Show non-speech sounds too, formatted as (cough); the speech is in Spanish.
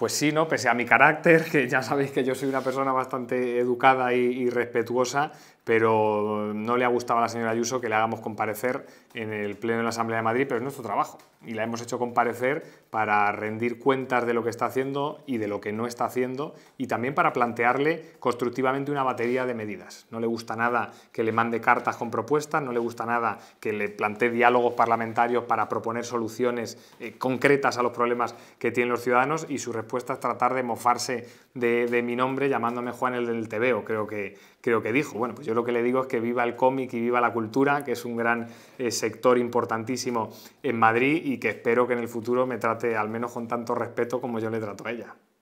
Pues sí, ¿no? Pese a mi carácter, (laughs) que ya sabéis que yo soy una persona bastante educada y, y respetuosa, pero no le ha gustado a la señora Ayuso que le hagamos comparecer en el Pleno de la Asamblea de Madrid, pero es nuestro trabajo y la hemos hecho comparecer para rendir cuentas de lo que está haciendo y de lo que no está haciendo y también para plantearle constructivamente una batería de medidas. No le gusta nada que le mande cartas con propuestas, no le gusta nada que le plantee diálogos parlamentarios para proponer soluciones eh, concretas a los problemas que tienen los ciudadanos y su respuesta es tratar de mofarse de, mi nombre llamándome Juan el del Tebeo, creo que, creo que dijo. Bueno, pues yo lo que le digo es que viva el cómic y viva la cultura, que es un gran eh, sector importantísimo en Madrid y que espero que en el futuro me trate al menos con tanto respeto como yo le trato a ella.